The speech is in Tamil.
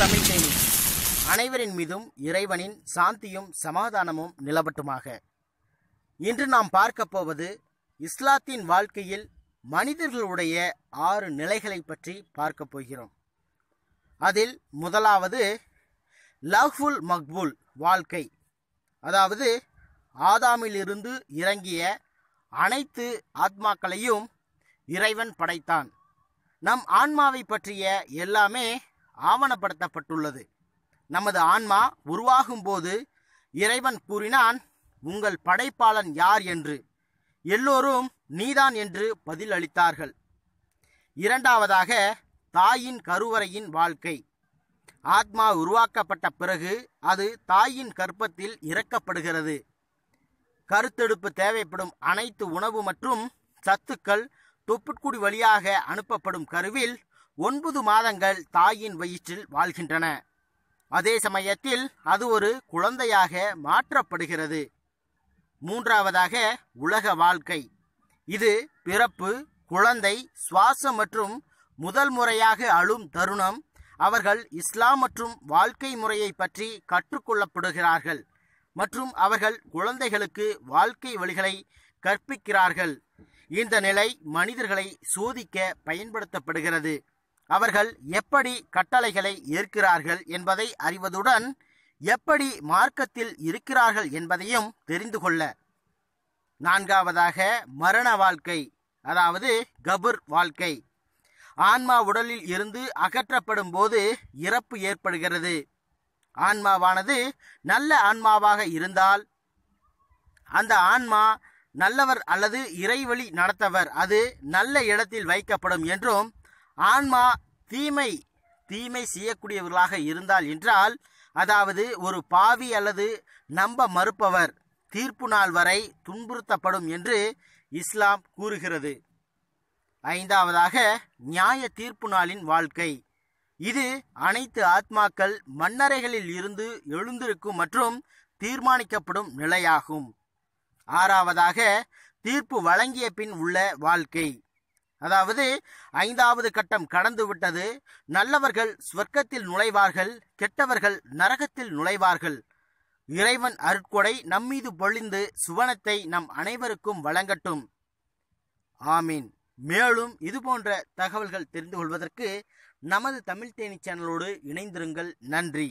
தமிழ் செய்தி அனைவரின் மீதும் இறைவனின் சாந்தியும் சமாதானமும் நிலவட்டுமாக இன்று நாம் பார்க்க போவது இஸ்லாத்தின் வாழ்க்கையில் மனிதர்களுடைய ஆறு நிலைகளை பற்றி பார்க்க போகிறோம் அதில் முதலாவது லஹ்ஃபுல் மக்பூல் வாழ்க்கை அதாவது ஆதாமிலிருந்து இறங்கிய அனைத்து ஆத்மாக்களையும் இறைவன் படைத்தான் நம் ஆன்மாவை பற்றிய எல்லாமே ஆவணப்படுத்தப்பட்டுள்ளது நமது ஆன்மா உருவாகும் போது இறைவன் கூறினான் உங்கள் படைப்பாளன் யார் என்று எல்லோரும் நீதான் என்று பதில் அளித்தார்கள் இரண்டாவதாக தாயின் கருவறையின் வாழ்க்கை ஆத்மா உருவாக்கப்பட்ட பிறகு அது தாயின் கற்பத்தில் இறக்கப்படுகிறது கருத்தெடுப்பு தேவைப்படும் அனைத்து உணவு மற்றும் சத்துக்கள் தொப்புட்குடி வழியாக அனுப்பப்படும் கருவில் ஒன்பது மாதங்கள் தாயின் வயிற்றில் வாழ்கின்றன அதே சமயத்தில் அது ஒரு குழந்தையாக மாற்றப்படுகிறது மூன்றாவதாக உலக வாழ்க்கை இது பிறப்பு குழந்தை சுவாசம் மற்றும் முதல் முறையாக அழும் தருணம் அவர்கள் இஸ்லாம் மற்றும் வாழ்க்கை முறையை பற்றி கற்றுக்கொள்ளப்படுகிறார்கள் மற்றும் அவர்கள் குழந்தைகளுக்கு வாழ்க்கை வழிகளை கற்பிக்கிறார்கள் இந்த நிலை மனிதர்களை சோதிக்க பயன்படுத்தப்படுகிறது அவர்கள் எப்படி கட்டளைகளை ஏற்கிறார்கள் என்பதை அறிவதுடன் எப்படி மார்க்கத்தில் இருக்கிறார்கள் என்பதையும் தெரிந்து கொள்ள நான்காவதாக மரண வாழ்க்கை அதாவது கபுர் வாழ்க்கை ஆன்மா உடலில் இருந்து அகற்றப்படும் போது இறப்பு ஏற்படுகிறது ஆன்மாவானது நல்ல ஆன்மாவாக இருந்தால் அந்த ஆன்மா நல்லவர் அல்லது இறைவழி நடத்தவர் அது நல்ல இடத்தில் வைக்கப்படும் என்றும் ஆன்மா தீமை தீமை செய்யக்கூடியவர்களாக இருந்தால் என்றால் அதாவது ஒரு பாவி அல்லது நம்ப மறுப்பவர் தீர்ப்பு நாள் வரை துன்புறுத்தப்படும் என்று இஸ்லாம் கூறுகிறது ஐந்தாவதாக நியாய தீர்ப்பு நாளின் வாழ்க்கை இது அனைத்து ஆத்மாக்கள் மன்னரைகளில் இருந்து எழுந்திருக்கும் மற்றும் தீர்மானிக்கப்படும் நிலையாகும் ஆறாவதாக தீர்ப்பு வழங்கிய பின் உள்ள வாழ்க்கை அதாவது ஐந்தாவது கட்டம் கடந்து விட்டது நல்லவர்கள் சொர்க்கத்தில் நுழைவார்கள் கெட்டவர்கள் நரகத்தில் நுழைவார்கள் இறைவன் அருட்கொடை நம்மீது பொழிந்து சுவனத்தை நம் அனைவருக்கும் வழங்கட்டும் ஆமீன் மேலும் இதுபோன்ற தகவல்கள் தெரிந்து கொள்வதற்கு நமது தமிழ் தேனி சேனலோடு இணைந்திருங்கள் நன்றி